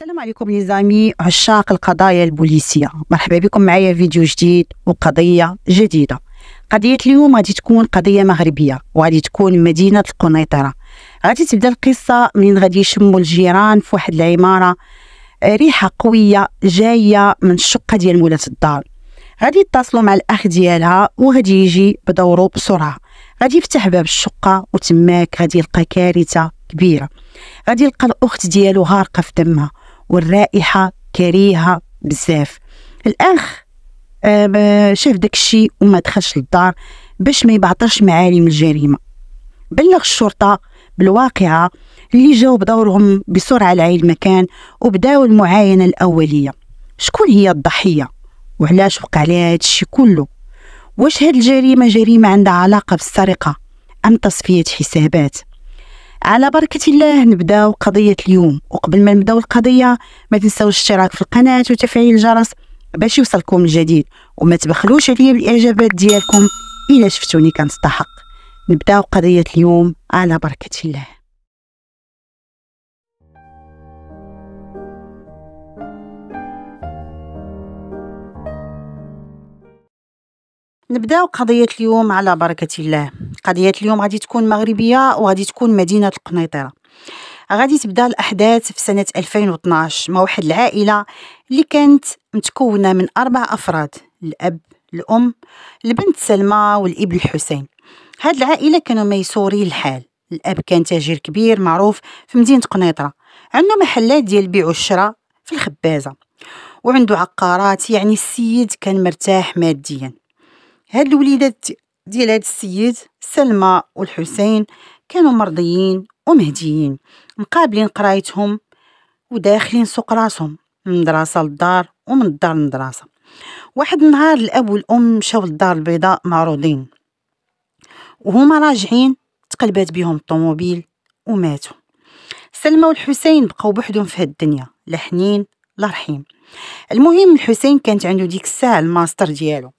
السلام عليكم نظامي عشاق القضايا البوليسية مرحبا بكم معايا فيديو جديد وقضية جديدة قضية اليوم غادي تكون قضية مغربية وغادي تكون مدينة القنيطرة غادي تبدا القصة منين غادي يشموا الجيران في واحد العمارة آه، ريحة قوية جاية من الشقة ديال مولات الدار غادي يتصلوا مع الأخ ديالها وغادي يجي بدوره بسرعة غادي يفتح باب الشقة وتماك غادي يلقى كارثة كبيرة غادي يلقى الأخت ديالو غارقة في دمها والرائحة كريهة بزاف الأخ آه، شاف داك الشيء وما دخلش للدار باش ما يبعطرش معالم الجريمة بلغ الشرطة بالواقعة اللي جاو بدورهم بسرعة لعي المكان وبداو المعاينة الأولية شكون هي الضحية وعلاش وقع عليها هادشي كله واش هاد الجريمة جريمة عندها علاقة بالسرقة أم تصفية حسابات على بركة الله نبداو قضية اليوم وقبل ما نبدأ القضية ما تنسوا الاشتراك في القناة وتفعيل الجرس باش يوصلكم الجديد وما تبخلوش عليا بالإعجابات ديالكم إلا شفتوني كنستحق نبداو قضية اليوم على بركة الله نبداو قضيه اليوم على بركه الله قضيه اليوم غادي تكون مغربيه وغادي تكون مدينه القنيطره غادي تبدا الاحداث في سنه 2012 مع واحد العائله اللي كانت متكونه من اربع افراد الاب الام البنت سلمى والإب الحسين هاد العائله كانوا ميسوري الحال الاب كان تاجر كبير معروف في مدينه قنيطره عنده محلات ديال البيع والشراء في الخبازه وعنده عقارات يعني السيد كان مرتاح ماديا هاد الوليدات ديال هاد السيد سلمى والحسين كانوا مرضيين ومهديين مقابلين قرايتهم وداخلين سوق راسهم من مدرسة للدار ومن الدار للمدرسة واحد النهار الاب والام مشاو للدار البيضاء معروضين وهما راجعين تقلبات بهم الطوموبيل وماتوا سلمى والحسين بقاو بوحدهم في هاد الدنيا لا حنين لا رحيم المهم الحسين كانت عنده ديك الساعه الماستر ديالو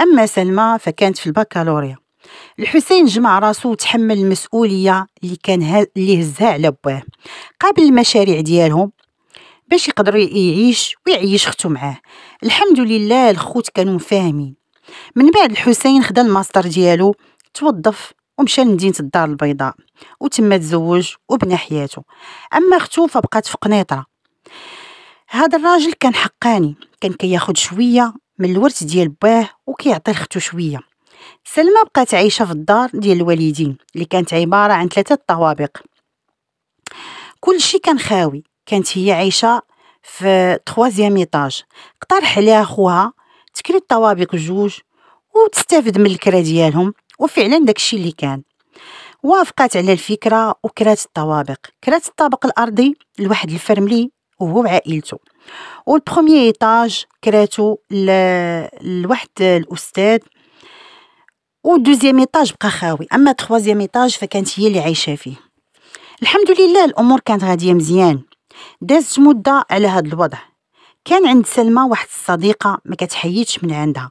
أما سلمى فكانت في البكالوريا الحسين جمع راسو وتحمل المسؤولية اللي كان اللي هزها على بواه قابل المشاريع ديالهم باش يقدر يعيش ويعيش ختو معاه الحمد لله الخوت كانوا فاهمين من بعد الحسين خدا الماستر ديالو توظف ومشى لمدينة الدار البيضاء وتما تزوج وبنى حياته أما ختو فبقات في قنيطرة هذا الراجل كان حقاني كان كياخد شوية من الورث ديال باه وكيعطي لختو شويه سلمى بقات عايشه في الدار ديال الوالدين اللي كانت عباره عن ثلاثه طوابق كل شيء كان خاوي كانت هي عايشه في تخوازيام ايطاج اقترح عليها خوها تكري الطوابق جوج وتستافد من الكرا ديالهم وفعلا داكشي اللي كان وافقت على الفكره وكرات الطوابق كرات الطابق الارضي لواحد الفرملي وهو وعائلته والبرومي ايطاج كراتو لواحد الاستاذ والدوزيام ايطاج بقى خاوي اما تخوازيام ايطاج فكانت هي اللي عايشه فيه الحمد لله الامور كانت غاديه مزيان دازت مده على هذا الوضع كان عند سلمى واحد الصديقه ما كتحيدش من عندها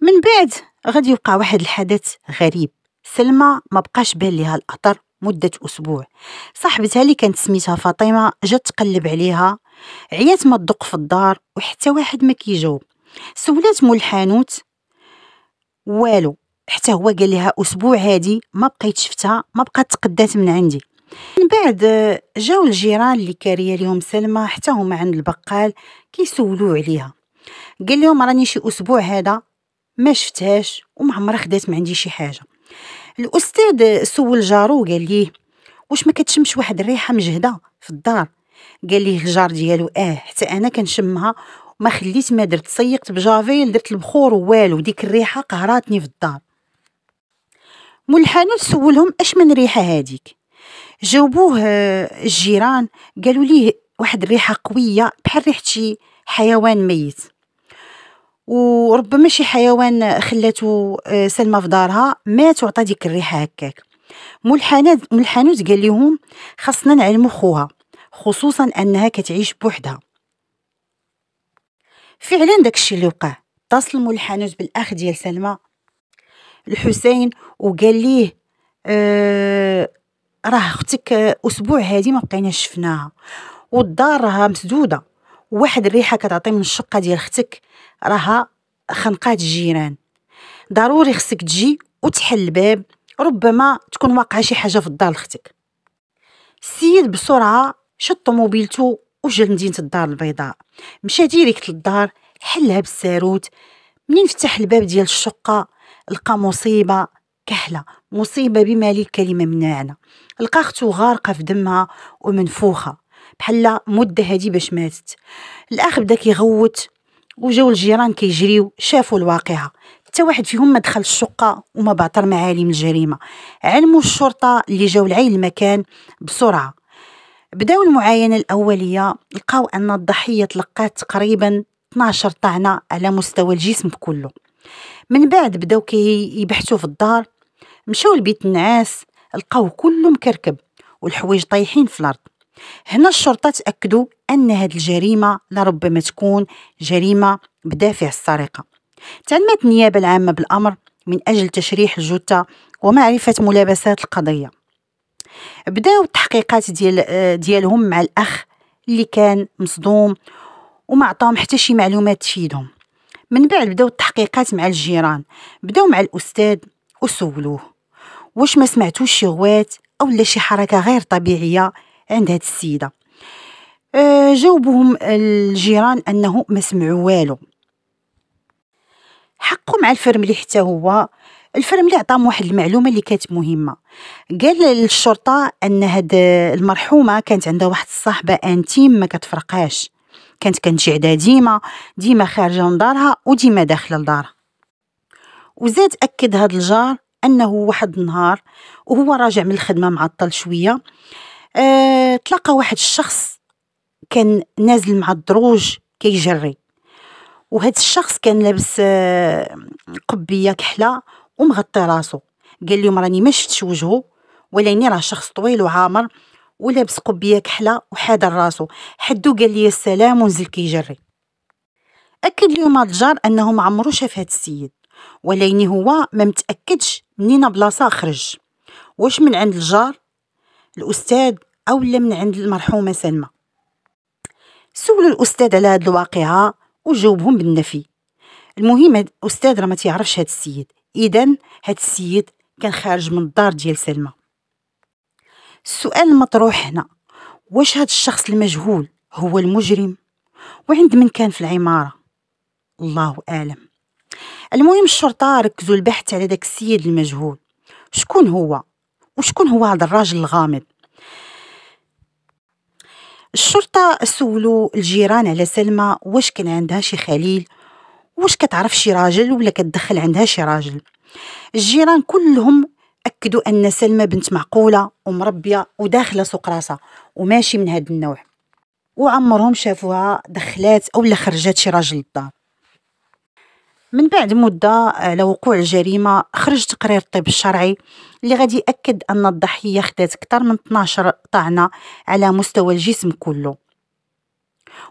من بعد غادي يوقع واحد الحدث غريب سلمى ما بقاش بان ليها الاثر مدة أسبوع صاحبتها اللي كانت سميتها فاطمة جات تقلب عليها عيات ما تدق في الدار وحتى واحد ما كيجاوب سولات مول الحانوت والو حتى هو قال لها اسبوع هادي ما بقيت شفتها ما بقات تقدات من عندي من بعد جاو الجيران اللي كاريه لهم سلمى حتى هما عند البقال كيسولوا عليها قال لهم راني شي اسبوع هذا ما شفتهاش وما عمرها خدات من عندي شي حاجه الأستاذ سول جارو قال ليه واش ما كتشمش واحد الريحة مجهدة في الدار قال ليه الجار ديالو اه حتى أنا كنشمها ما خليت ما درت صيقت بجافيل درت البخور والو ديك الريحة قهراتني في الدار مول الحانوت سولهم اش من ريحة هاديك جاوبوه آه، الجيران قالوا ليه واحد الريحة قوية بحال ريحة شي حيوان ميت وربما شي حيوان خلاتو آه، سلمى في دارها مات وعطى ديك الريحه هكاك مول الحانوت قال لهم خاصنا نعلمو خوها خصوصا انها كتعيش بوحدها فعلا داكشي اللي وقع اتصل مول بالاخ ديال سلمى الحسين وقال ليه أه راه اختك اسبوع هادي ما بقيناش شفناها والدار راها مسدوده واحد الريحه كتعطي من الشقه ديال اختك راها خنقات الجيران ضروري خصك تجي وتحل الباب ربما تكون واقعه شي حاجه في الدار لختك السيد بسرعه شد موبيلته وجا لمدينه الدار البيضاء مشى ديريكت للدار حلها بالساروت منين فتح الباب ديال الشقه لقى مصيبه كحله مصيبه بما لي الكلمه من معنى لقى اختو غارقه في دمها ومنفوخه بحال مده هادي باش ماتت الاخ بدا كيغوت وجاو الجيران كيجريو شافوا الواقعه حتى واحد فيهم ما دخل الشقه وما باطر معالم الجريمه علموا الشرطه اللي جاو لعين المكان بسرعه بداو المعاينه الاوليه لقاو ان الضحيه تلقات تقريبا 12 طعنه على مستوى الجسم كله من بعد بداو يبحثوا في الدار مشاو لبيت النعاس لقاو كله مكركب والحوايج طايحين في الارض هنا الشرطه تاكدوا أن هذه الجريمة لربما تكون جريمة بدافع السرقة تعلمت النيابة العامة بالأمر من أجل تشريح الجثة ومعرفة ملابسات القضية بداو التحقيقات ديال ديالهم مع الأخ اللي كان مصدوم وما عطاهم حتى شي معلومات تفيدهم من بعد بداو التحقيقات مع الجيران بداو مع الأستاذ وسولوه واش ما سمعتوش شي غوات أو لا شي حركة غير طبيعية عند هاد السيدة آه، جاوبوهم الجيران أنه ما سمعوا والو حقوا مع الفرملي حتى هو الفرملي عطاهم واحد المعلومه اللي كانت مهمه قال للشرطه ان هاد المرحومه كانت عندها واحد الصاحبه انتيم ما كتفرقاش كانت كتجي عندها ديما ديما خارجه من دارها وديما داخله لدارها وزاد اكد هاد الجار انه واحد النهار وهو راجع من الخدمه معطل شويه أه تلاقى واحد الشخص كان نازل مع الدروج كيجري وهذا الشخص كان لابس آه، قبيه كحله ومغطي راسو قال لهم راني ما شفتش وجهه ولاني راه شخص طويل وعامر ولابس قبيه كحله وحاضر راسو حدو قال لي السلام ونزل كيجري اكد لهم الجار انه ما عمرو شاف هاد السيد ولاني هو ما متاكدش منين بلاصه خرج واش من عند الجار الاستاذ او من عند المرحومه سلمى سولوا الاستاذ على هذه الواقعه وجاوبهم بالنفي المهم هاد الاستاذ راه ما تيعرفش هاد السيد اذا هاد السيد كان خارج من الدار ديال سلمى السؤال المطروح هنا واش هاد الشخص المجهول هو المجرم وعند من كان في العماره الله اعلم المهم الشرطه ركزوا البحث على داك السيد المجهول شكون هو وشكون هو هذا الراجل الغامض الشرطة سولوا الجيران على سلمى واش كان عندها شي خليل واش كتعرف شي راجل ولا كتدخل عندها شي راجل الجيران كلهم أكدوا أن سلمى بنت معقولة ومربية وداخلة سوق راسها وماشي من هذا النوع وعمرهم شافوها دخلات أو لا خرجات شي راجل للدار من بعد مدة على آه، وقوع الجريمة خرج تقرير الطب الشرعي اللي غادي يأكد أن الضحية خدات أكثر من 12 طعنة على مستوى الجسم كله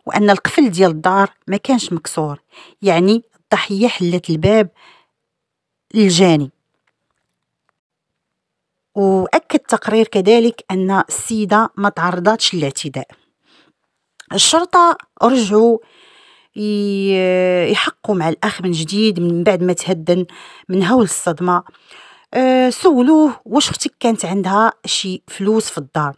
وأن القفل ديال الدار ما كانش مكسور يعني الضحية حلت الباب الجاني وأكد تقرير كذلك أن السيدة ما تعرضتش للاعتداء الشرطة رجعوا يحقوا مع الأخ من جديد من بعد ما تهدن من هول الصدمة أه، سولوه واش اختك كانت عندها شي فلوس في الدار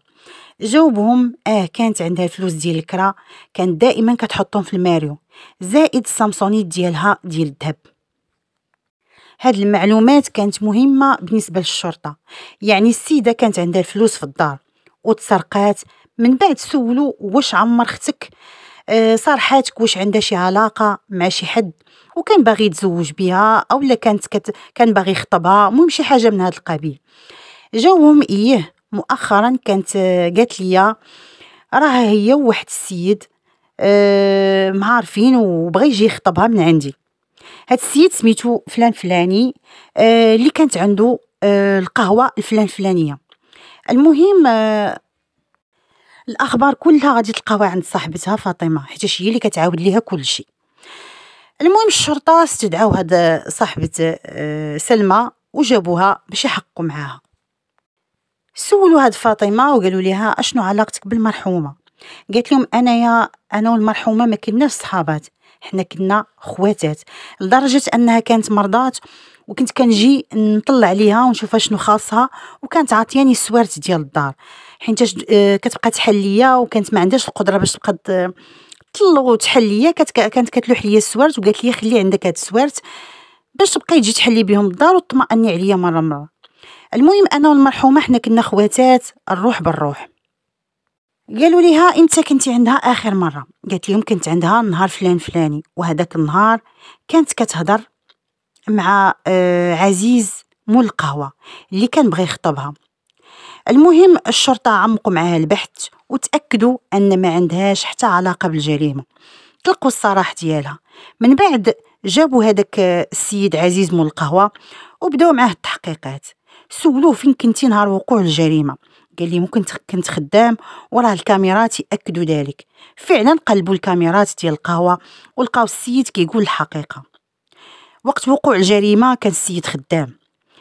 جاوبهم اه كانت عندها الفلوس ديال الكرا كانت دائما كتحطهم في الماريو زائد السامسونيت ديالها ديال الذهب هاد المعلومات كانت مهمة بالنسبة للشرطة يعني السيدة كانت عندها الفلوس في الدار وتسرقات من بعد سولو واش عمر اختك آه، صار حياتك واش عندها شي علاقه مع شي حد وكان باغي يتزوج بها اولا كانت كت... كان باغي يخطبها المهم شي حاجه من هذا القبيل جاوهم ايه مؤخرا كانت آه، قالت لي راه هي واحد السيد أه معارفين وبغى يجي يخطبها من عندي هاد السيد سميتو فلان فلاني أه اللي كانت عنده أه القهوه الفلان فلانيه المهم آه، الاخبار كلها غادي تلقاوها عند صاحبتها فاطمه حيت هي اللي كتعاود ليها كلشي المهم الشرطه استدعاو هاد صاحبه آه، سلمى وجابوها باش يحقوا معاها سولوا هاد فاطمه وقالوا ليها اشنو علاقتك بالمرحومه قالت لهم انايا انا والمرحومه ما كناش صحابات حنا كنا خواتات لدرجه انها كانت مرضات وكنت كنجي نطلع عليها ونشوف شنو خاصها وكانت عاطياني السوارت ديال الدار حيتاش آه، كتبقى تحل ليا وكانت ما عندهاش القدره باش تبقى تطلق وتحل ليا كانت كتلوح ليا السوارت وقالت لي خلي عندك هاد السوارت باش تبقى تجي تحلي بهم الدار وتطمئني عليا مره مره المهم انا والمرحومه حنا كنا خواتات الروح بالروح قالوا ليها امتى كنتي عندها اخر مره قالت لهم كنت عندها النهار فلان فلاني وهذاك النهار كانت كتهضر مع آه، عزيز مول القهوه اللي كان بغى يخطبها المهم الشرطة عمقوا معها البحث وتأكدوا أن ما عندهاش حتى علاقة بالجريمة تلقوا الصراح ديالها من بعد جابوا هذاك السيد عزيز مول القهوة وبداو معاه التحقيقات سولوه فين كنتي نهار وقوع الجريمة قال لي ممكن كنت خدام وراه الكاميرات ياكدوا ذلك فعلا قلبوا الكاميرات ديال القهوه ولقاو السيد كيقول الحقيقه وقت وقوع الجريمه كان السيد خدام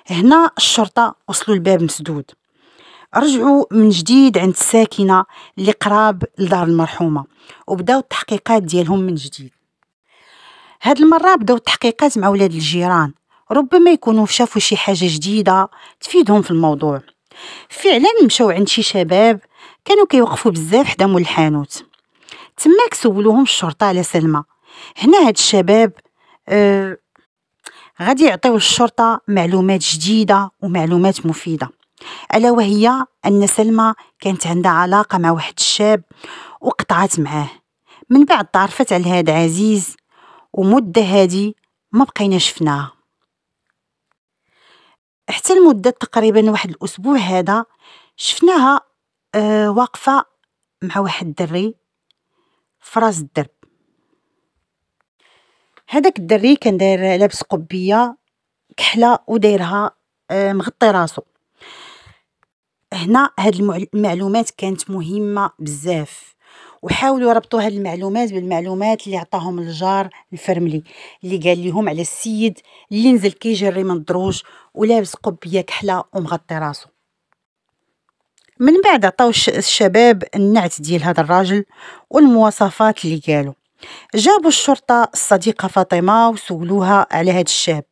هنا الشرطه وصلوا الباب مسدود رجعوا من جديد عند الساكنة اللي قراب لدار المرحومة وبداو التحقيقات ديالهم من جديد هاد المرة بداو التحقيقات مع ولاد الجيران ربما يكونوا شافوا شي حاجة جديدة تفيدهم في الموضوع فعلا مشاو عند شي شباب كانوا كيوقفوا بزاف حدا مول الحانوت تماك سولوهم الشرطة على سلمى هنا هاد الشباب آه غادي يعطيو الشرطة معلومات جديدة ومعلومات مفيدة ألا وهي أن سلمى كانت عندها علاقة مع واحد الشاب وقطعت معاه من بعد تعرفت على هاد عزيز ومدة هادي ما بقينا شفناها حتى المدة تقريبا واحد الأسبوع هذا شفناها آه واقفة مع واحد الدري فراس الدرب هذاك الدري كان داير لابس قبيه كحله ودايرها آه مغطي راسو هنا هاد المعلومات كانت مهمة بزاف وحاولوا ربطوا هاد المعلومات بالمعلومات اللي عطاهم الجار الفرملي اللي قال لهم على السيد اللي نزل كيجري من الدروج ولابس قبيه كحله ومغطي راسو من بعد عطاو الشباب النعت ديال هذا الراجل والمواصفات اللي قالوا جابوا الشرطه الصديقه فاطمه وسولوها على هاد الشاب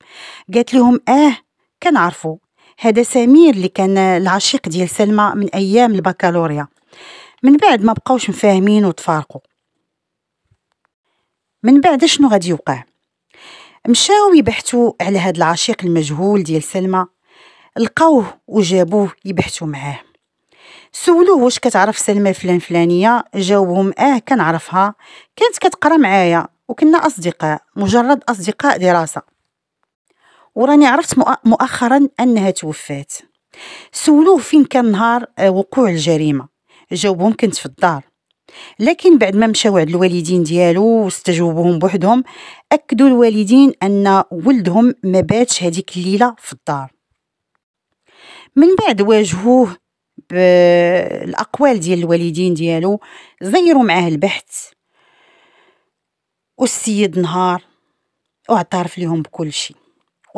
قالت لهم اه كنعرفو هذا سمير اللي كان العشيق ديال سلمى من ايام البكالوريا من بعد ما بقاوش مفاهمين وتفارقوا من بعد شنو غادي يوقع مشاو يبحثوا على هاد العشيق المجهول ديال سلمى لقاوه وجابوه يبحثوا معاه سولوه واش كتعرف سلمى فلان فلانيه جاوبهم اه كنعرفها كانت كتقرا معايا وكنا اصدقاء مجرد اصدقاء دراسه وراني عرفت مؤخرا انها توفات سولوه فين كان نهار آه، وقوع الجريمه جاوبهم كنت في الدار لكن بعد ما مشاو عند الوالدين ديالو واستجوبوهم بوحدهم اكدوا الوالدين ان ولدهم ما باتش هذيك الليله في الدار من بعد واجهوه بالاقوال ديال الوالدين ديالو زيروا معاه البحث والسيد نهار واعترف لهم بكل شيء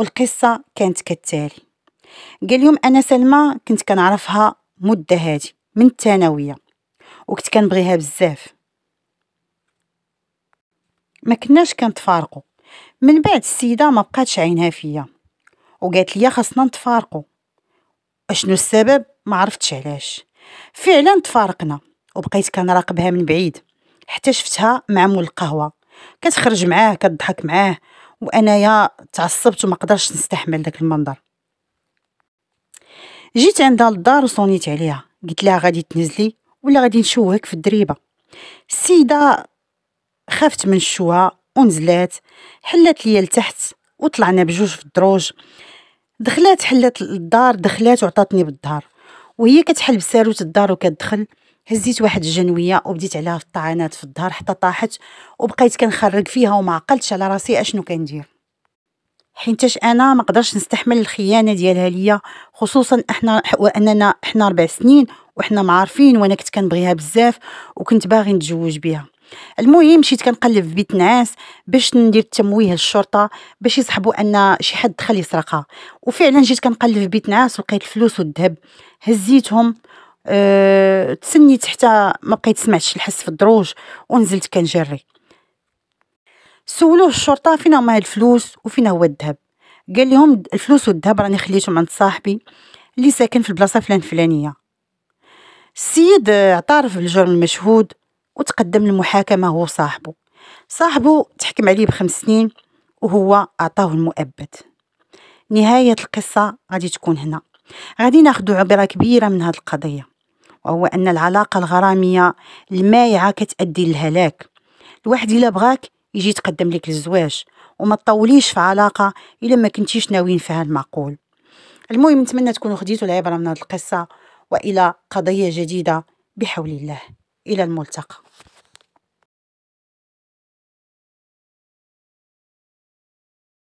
والقصة كانت كالتالي قال اليوم أنا سلمى كنت كنعرفها مدة هادي من الثانوية وكنت كنبغيها بزاف ما كناش كنتفارقوا من بعد السيده ما بقاتش عينها فيا وقالت لي خاصنا نتفارقوا اشنو السبب ما عرفتش علاش فعلا تفارقنا وبقيت كنراقبها من بعيد حتى شفتها مع مول القهوه كتخرج معاه كتضحك معاه وانايا تعصبت وما قدرتش نستحمل داك المنظر جيت عندها للدار وصونيت عليها قلت لها غادي تنزلي ولا غادي نشوهك في الدريبه السيده خافت من الشوهه ونزلات حلات ليا لتحت وطلعنا بجوج في الدروج دخلات حلات الدار دخلات وعطاتني بالدار وهي كتحل بساروت الدار وكتدخل هزيت واحد الجنويه وبديت عليها في الطعنات في الظهر حتى طاحت وبقيت كنخرج فيها وما عقلتش على راسي اشنو كندير حيتاش انا ما قدرش نستحمل الخيانه ديالها ليا خصوصا احنا واننا احنا ربع سنين وحنا معارفين وانا كنت كنبغيها بزاف وكنت باغي نتزوج بها المهم مشيت كنقلب في بيت نعاس باش ندير التمويه للشرطه باش يصحبوا ان شي حد دخل يسرقها وفعلا جيت كنقلب في بيت نعاس ولقيت الفلوس والذهب هزيتهم أه تسنيت حتى ما بقيت سمعتش الحس في الدروج ونزلت كنجري سولوه الشرطه فين هما الفلوس وفين هو الذهب قال لهم الفلوس والذهب راني خليتهم عند صاحبي اللي ساكن في البلاصه فلان فلانيه السيد اعترف بالجرم المشهود وتقدم للمحاكمه هو صاحبه صاحبه تحكم عليه بخمس سنين وهو عطاه المؤبد نهايه القصه غادي تكون هنا غادي ناخدو عبره كبيره من هاد القضيه وهو أن العلاقة الغرامية المايعة كتأدي للهلاك الواحد إلا بغاك يجي يتقدم لك الزواج وما تطوليش في علاقة إلا ما كنتيش ناويين فيها المعقول المهم نتمنى تكونوا خديتوا العبرة من هذه القصة وإلى قضية جديدة بحول الله إلى الملتقى